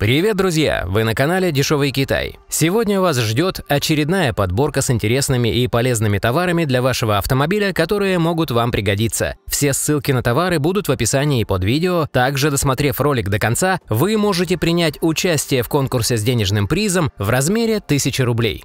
Привет, друзья! Вы на канале Дешевый Китай. Сегодня вас ждет очередная подборка с интересными и полезными товарами для вашего автомобиля, которые могут вам пригодиться. Все ссылки на товары будут в описании под видео. Также, досмотрев ролик до конца, вы можете принять участие в конкурсе с денежным призом в размере 1000 рублей.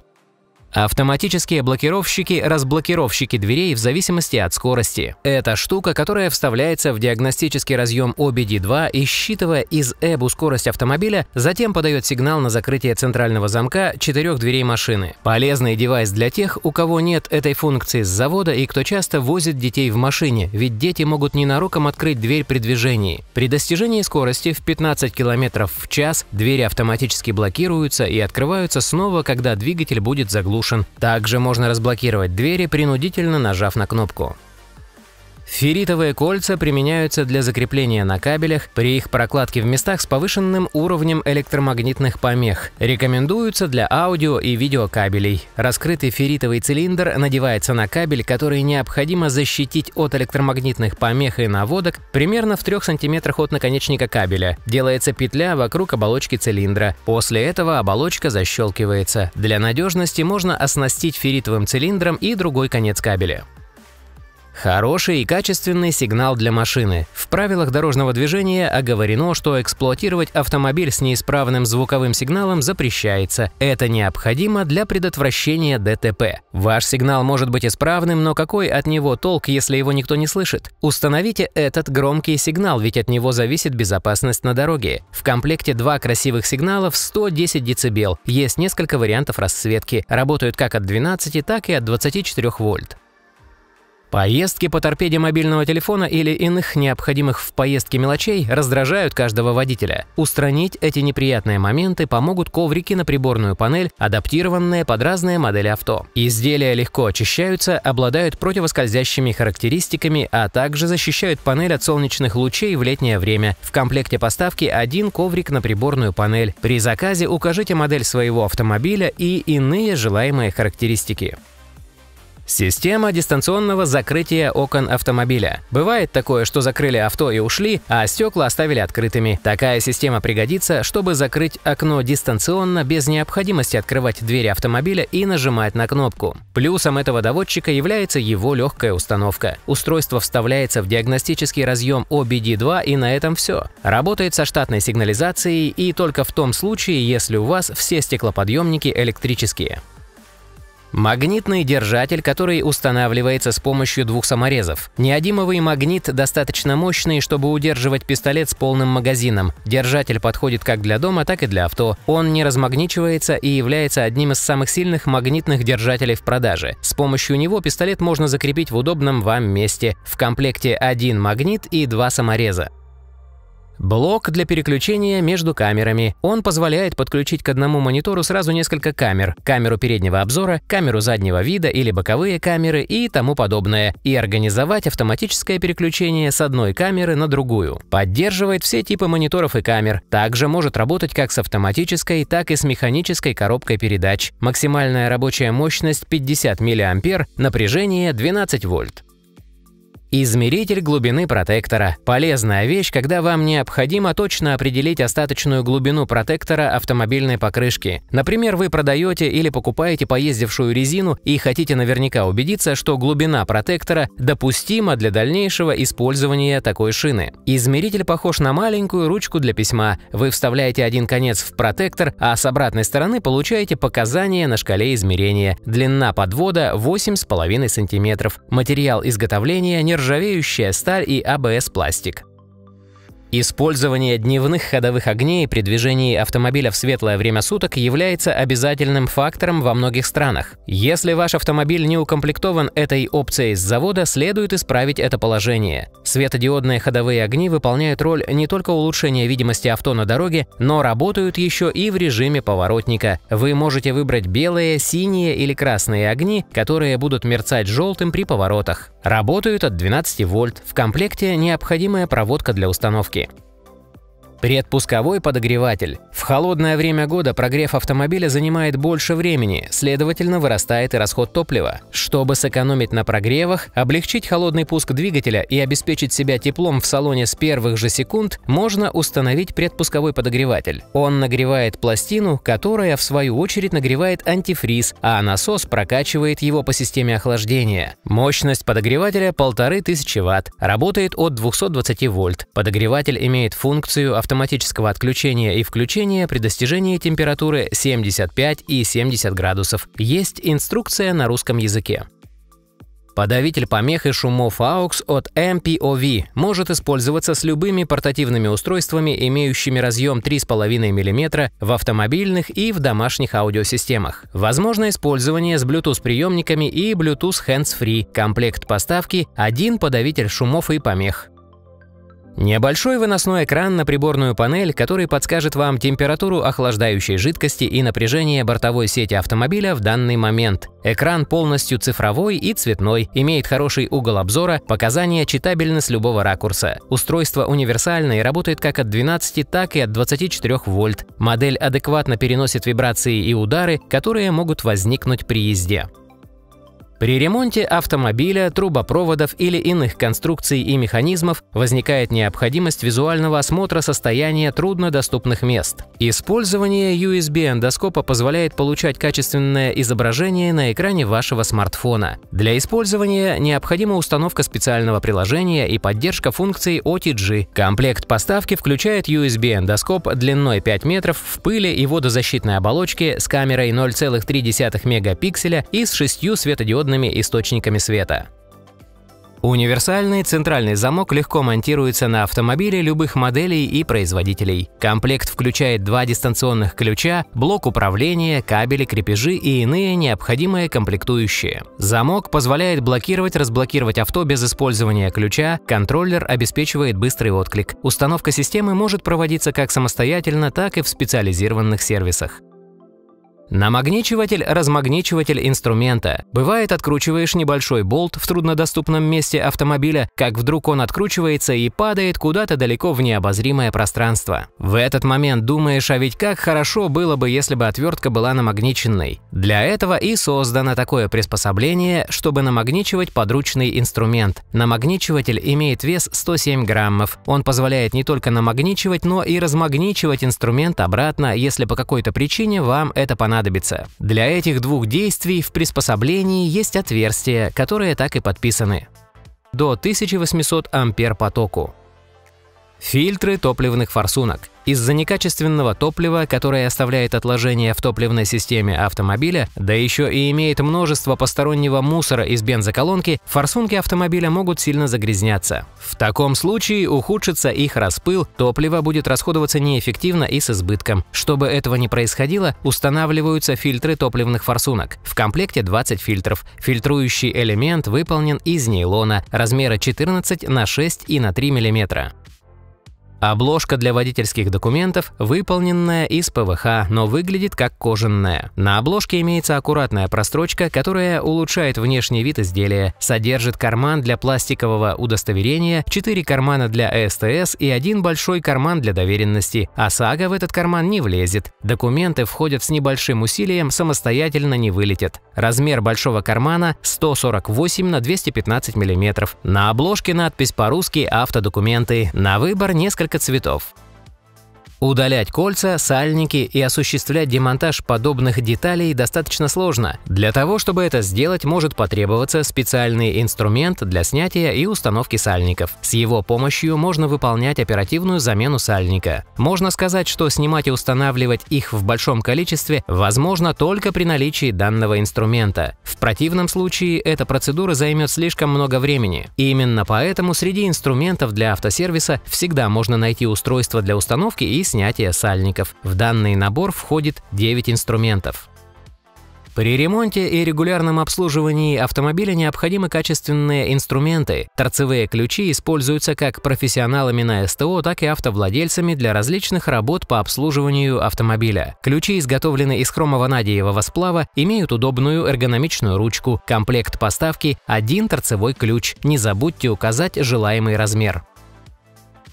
Автоматические блокировщики – разблокировщики дверей в зависимости от скорости. Это штука, которая вставляется в диагностический разъем OBD2 и, считывая из ЭБУ скорость автомобиля, затем подает сигнал на закрытие центрального замка четырех дверей машины. Полезный девайс для тех, у кого нет этой функции с завода и кто часто возит детей в машине, ведь дети могут ненароком открыть дверь при движении. При достижении скорости в 15 км в час двери автоматически блокируются и открываются снова, когда двигатель будет заглушен разрушен. Также можно разблокировать двери, принудительно нажав на кнопку. Ферритовые кольца применяются для закрепления на кабелях при их прокладке в местах с повышенным уровнем электромагнитных помех. Рекомендуются для аудио и видеокабелей. Раскрытый ферритовый цилиндр надевается на кабель, который необходимо защитить от электромагнитных помех и наводок примерно в 3 см от наконечника кабеля. Делается петля вокруг оболочки цилиндра. После этого оболочка защелкивается. Для надежности можно оснастить ферритовым цилиндром и другой конец кабеля. Хороший и качественный сигнал для машины. В правилах дорожного движения оговорено, что эксплуатировать автомобиль с неисправным звуковым сигналом запрещается. Это необходимо для предотвращения ДТП. Ваш сигнал может быть исправным, но какой от него толк, если его никто не слышит? Установите этот громкий сигнал, ведь от него зависит безопасность на дороге. В комплекте два красивых сигнала в 110 дБ. Есть несколько вариантов расцветки. Работают как от 12, так и от 24 вольт. Поездки по торпеде мобильного телефона или иных необходимых в поездке мелочей раздражают каждого водителя. Устранить эти неприятные моменты помогут коврики на приборную панель, адаптированные под разные модели авто. Изделия легко очищаются, обладают противоскользящими характеристиками, а также защищают панель от солнечных лучей в летнее время. В комплекте поставки один коврик на приборную панель. При заказе укажите модель своего автомобиля и иные желаемые характеристики. Система дистанционного закрытия окон автомобиля. Бывает такое, что закрыли авто и ушли, а стекла оставили открытыми. Такая система пригодится, чтобы закрыть окно дистанционно без необходимости открывать двери автомобиля и нажимать на кнопку. Плюсом этого доводчика является его легкая установка. Устройство вставляется в диагностический разъем OBD2 и на этом все. Работает со штатной сигнализацией и только в том случае, если у вас все стеклоподъемники электрические. Магнитный держатель, который устанавливается с помощью двух саморезов. Неодимовый магнит достаточно мощный, чтобы удерживать пистолет с полным магазином. Держатель подходит как для дома, так и для авто. Он не размагничивается и является одним из самых сильных магнитных держателей в продаже. С помощью него пистолет можно закрепить в удобном вам месте. В комплекте один магнит и два самореза. Блок для переключения между камерами. Он позволяет подключить к одному монитору сразу несколько камер. Камеру переднего обзора, камеру заднего вида или боковые камеры и тому подобное. И организовать автоматическое переключение с одной камеры на другую. Поддерживает все типы мониторов и камер. Также может работать как с автоматической, так и с механической коробкой передач. Максимальная рабочая мощность 50 мА, напряжение 12 вольт. Измеритель глубины протектора – полезная вещь, когда вам необходимо точно определить остаточную глубину протектора автомобильной покрышки. Например, вы продаете или покупаете поездившую резину и хотите наверняка убедиться, что глубина протектора допустима для дальнейшего использования такой шины. Измеритель похож на маленькую ручку для письма. Вы вставляете один конец в протектор, а с обратной стороны получаете показания на шкале измерения. Длина подвода 8,5 см. Материал изготовления – нержавеющий нержавеющая сталь и АБС-пластик. Использование дневных ходовых огней при движении автомобиля в светлое время суток является обязательным фактором во многих странах. Если ваш автомобиль не укомплектован этой опцией с завода, следует исправить это положение. Светодиодные ходовые огни выполняют роль не только улучшения видимости авто на дороге, но работают еще и в режиме поворотника. Вы можете выбрать белые, синие или красные огни, которые будут мерцать желтым при поворотах. Работают от 12 вольт. В комплекте необходимая проводка для установки Ошибки. Предпусковой подогреватель. В холодное время года прогрев автомобиля занимает больше времени, следовательно, вырастает и расход топлива. Чтобы сэкономить на прогревах, облегчить холодный пуск двигателя и обеспечить себя теплом в салоне с первых же секунд, можно установить предпусковой подогреватель. Он нагревает пластину, которая в свою очередь нагревает антифриз, а насос прокачивает его по системе охлаждения. Мощность подогревателя 1500 Вт, работает от 220 вольт. Подогреватель имеет функцию автоматического отключения и включения при достижении температуры 75 и 70 градусов. Есть инструкция на русском языке. Подавитель помех и шумов AUX от MPOV может использоваться с любыми портативными устройствами, имеющими разъем 3,5 мм в автомобильных и в домашних аудиосистемах. Возможно использование с Bluetooth-приемниками и Bluetooth Hands Free. Комплект поставки – один подавитель шумов и помех. Небольшой выносной экран на приборную панель, который подскажет вам температуру охлаждающей жидкости и напряжение бортовой сети автомобиля в данный момент. Экран полностью цифровой и цветной, имеет хороший угол обзора, показания читабельны с любого ракурса. Устройство универсальное и работает как от 12, так и от 24 вольт. Модель адекватно переносит вибрации и удары, которые могут возникнуть при езде. При ремонте автомобиля, трубопроводов или иных конструкций и механизмов возникает необходимость визуального осмотра состояния труднодоступных мест. Использование USB-эндоскопа позволяет получать качественное изображение на экране вашего смартфона. Для использования необходима установка специального приложения и поддержка функций OTG. Комплект поставки включает USB-эндоскоп длиной 5 метров в пыли и водозащитной оболочке с камерой 0,3 мегапикселя и с шестью светодиодами природными источниками света. Универсальный центральный замок легко монтируется на автомобиле любых моделей и производителей. Комплект включает два дистанционных ключа, блок управления, кабели, крепежи и иные необходимые комплектующие. Замок позволяет блокировать-разблокировать авто без использования ключа, контроллер обеспечивает быстрый отклик. Установка системы может проводиться как самостоятельно, так и в специализированных сервисах. Намагничиватель-размагничиватель инструмента. Бывает, откручиваешь небольшой болт в труднодоступном месте автомобиля, как вдруг он откручивается и падает куда-то далеко в необозримое пространство. В этот момент думаешь, а ведь как хорошо было бы, если бы отвертка была намагниченной. Для этого и создано такое приспособление, чтобы намагничивать подручный инструмент. Намагничиватель имеет вес 107 граммов. Он позволяет не только намагничивать, но и размагничивать инструмент обратно, если по какой-то причине вам это понадобится понадобится. Для этих двух действий в приспособлении есть отверстия, которые так и подписаны. До 1800 ампер потоку. Фильтры топливных форсунок. Из-за некачественного топлива, которое оставляет отложения в топливной системе автомобиля, да еще и имеет множество постороннего мусора из бензоколонки, форсунки автомобиля могут сильно загрязняться. В таком случае ухудшится их распыл, топливо будет расходоваться неэффективно и с избытком. Чтобы этого не происходило, устанавливаются фильтры топливных форсунок. В комплекте 20 фильтров. Фильтрующий элемент выполнен из нейлона размера 14 на 6 и на 3 мм. Обложка для водительских документов выполненная из ПВХ, но выглядит как кожаная. На обложке имеется аккуратная прострочка, которая улучшает внешний вид изделия, содержит карман для пластикового удостоверения, 4 кармана для СТС и один большой карман для доверенности, а в этот карман не влезет. Документы входят с небольшим усилием, самостоятельно не вылетят. Размер большого кармана 148 на 215 мм. На обложке надпись по-русски «Автодокументы». На выбор несколько несколько цветов. Удалять кольца, сальники и осуществлять демонтаж подобных деталей достаточно сложно. Для того, чтобы это сделать, может потребоваться специальный инструмент для снятия и установки сальников. С его помощью можно выполнять оперативную замену сальника. Можно сказать, что снимать и устанавливать их в большом количестве возможно только при наличии данного инструмента. В противном случае эта процедура займет слишком много времени. И именно поэтому среди инструментов для автосервиса всегда можно найти устройство для установки и снятия сальников. В данный набор входит 9 инструментов. При ремонте и регулярном обслуживании автомобиля необходимы качественные инструменты. Торцевые ключи используются как профессионалами на СТО, так и автовладельцами для различных работ по обслуживанию автомобиля. Ключи, изготовлены из хромово-надиевого сплава, имеют удобную эргономичную ручку. Комплект поставки – один торцевой ключ. Не забудьте указать желаемый размер.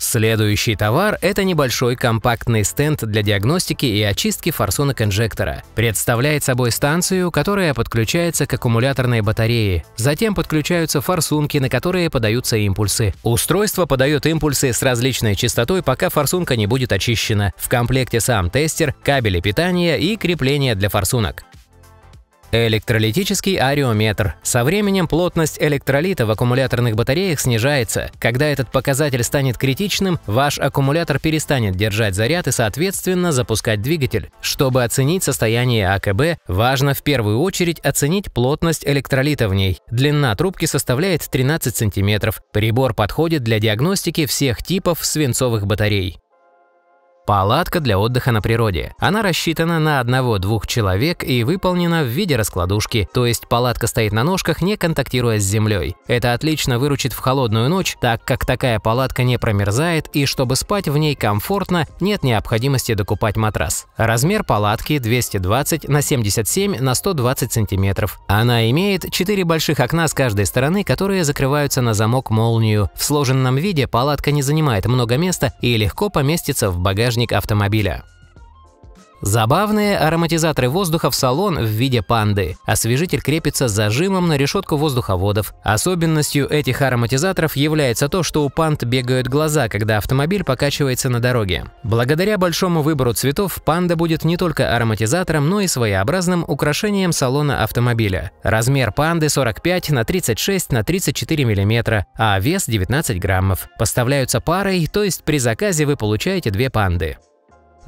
Следующий товар – это небольшой компактный стенд для диагностики и очистки форсунок инжектора. Представляет собой станцию, которая подключается к аккумуляторной батарее. Затем подключаются форсунки, на которые подаются импульсы. Устройство подает импульсы с различной частотой, пока форсунка не будет очищена. В комплекте сам тестер, кабели питания и крепление для форсунок. Электролитический ариометр. Со временем плотность электролита в аккумуляторных батареях снижается. Когда этот показатель станет критичным, ваш аккумулятор перестанет держать заряд и, соответственно, запускать двигатель. Чтобы оценить состояние АКБ, важно в первую очередь оценить плотность электролита в ней. Длина трубки составляет 13 см. Прибор подходит для диагностики всех типов свинцовых батарей. Палатка для отдыха на природе. Она рассчитана на одного-двух человек и выполнена в виде раскладушки, то есть палатка стоит на ножках, не контактируя с землей. Это отлично выручит в холодную ночь, так как такая палатка не промерзает и чтобы спать в ней комфортно, нет необходимости докупать матрас. Размер палатки 220 на 77 на 120 сантиметров. Она имеет 4 больших окна с каждой стороны, которые закрываются на замок молнию. В сложенном виде палатка не занимает много места и легко поместится в багажник багажник автомобиля. Забавные ароматизаторы воздуха в салон в виде панды. Освежитель крепится зажимом на решетку воздуховодов. Особенностью этих ароматизаторов является то, что у панд бегают глаза, когда автомобиль покачивается на дороге. Благодаря большому выбору цветов панда будет не только ароматизатором, но и своеобразным украшением салона автомобиля. Размер панды 45 на 36 на 34 мм, а вес 19 граммов. Поставляются парой, то есть при заказе вы получаете две панды.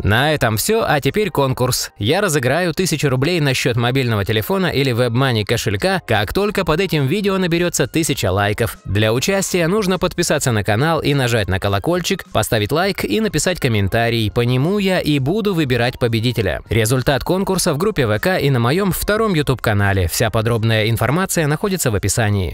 На этом все, а теперь конкурс. Я разыграю 1000 рублей на счет мобильного телефона или WebMoney кошелька, как только под этим видео наберется 1000 лайков. Для участия нужно подписаться на канал и нажать на колокольчик, поставить лайк и написать комментарий. По нему я и буду выбирать победителя. Результат конкурса в группе ВК и на моем втором YouTube-канале. Вся подробная информация находится в описании.